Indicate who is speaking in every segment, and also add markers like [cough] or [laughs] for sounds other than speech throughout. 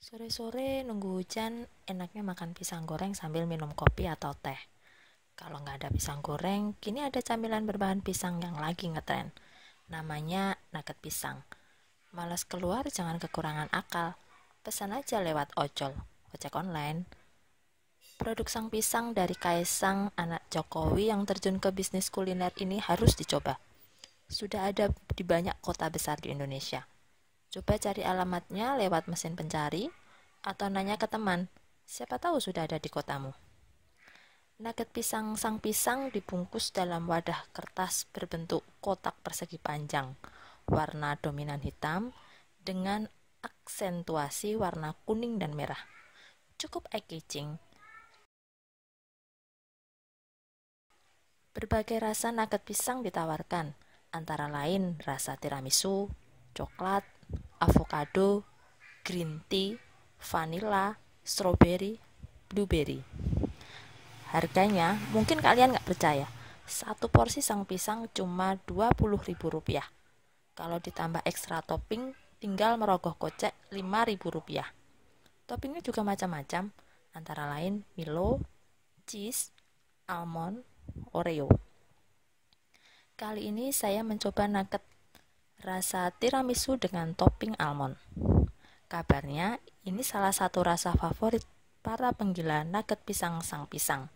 Speaker 1: Sore-sore nunggu hujan, enaknya makan pisang goreng sambil minum kopi atau teh. Kalau nggak ada pisang goreng, kini ada camilan berbahan pisang yang lagi ngetren. Namanya nugget pisang. Malas keluar jangan kekurangan akal. Pesan aja lewat ojol, ojek online. Produk sang pisang dari Kaisang anak Jokowi yang terjun ke bisnis kuliner ini harus dicoba. Sudah ada di banyak kota besar di Indonesia. Coba cari alamatnya lewat mesin pencari atau nanya ke teman. Siapa tahu sudah ada di kotamu. Nugget pisang sang pisang dibungkus dalam wadah kertas berbentuk kotak persegi panjang, warna dominan hitam dengan aksentuasi warna kuning dan merah. Cukup eye-catching Berbagai rasa nugget pisang ditawarkan, antara lain rasa tiramisu, coklat, avocado, green tea, vanilla, strawberry, blueberry. Harganya mungkin kalian nggak percaya. Satu porsi sang pisang cuma Rp20.000. Kalau ditambah ekstra topping, tinggal merogoh kocek Rp5.000. Toppingnya juga macam-macam, antara lain Milo, cheese, almond, Oreo. Kali ini saya mencoba nugget Rasa tiramisu dengan topping almond. Kabarnya, ini salah satu rasa favorit para penggila nugget pisang sang pisang.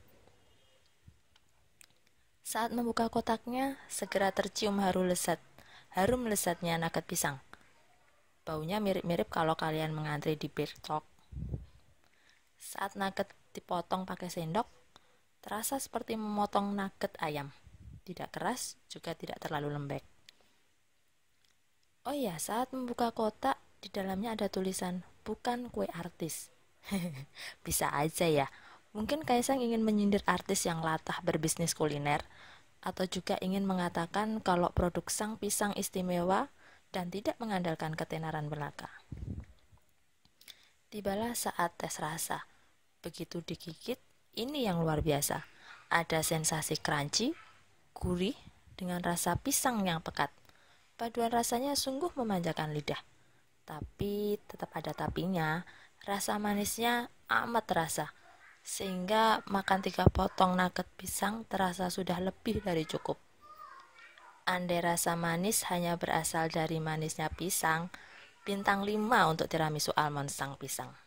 Speaker 1: Saat membuka kotaknya, segera tercium haru lezat, harum lezatnya nugget pisang. Baunya mirip-mirip kalau kalian mengantri di Birtok. Saat nugget dipotong pakai sendok, terasa seperti memotong nugget ayam. Tidak keras, juga tidak terlalu lembek. Oh iya, saat membuka kotak di dalamnya ada tulisan bukan kue artis. [laughs] Bisa aja ya. Mungkin Kaisang ingin menyindir artis yang latah berbisnis kuliner atau juga ingin mengatakan kalau produk sang pisang istimewa dan tidak mengandalkan ketenaran belaka. Tibalah saat tes rasa. Begitu digigit, ini yang luar biasa. Ada sensasi crunchy, gurih, dengan rasa pisang yang pekat. Paduan rasanya sungguh memanjakan lidah. Tapi tetap ada tapinya, rasa manisnya amat terasa. Sehingga makan tiga potong nugget pisang terasa sudah lebih dari cukup. Andai rasa manis hanya berasal dari manisnya pisang, bintang lima untuk tiramisu almond sang pisang.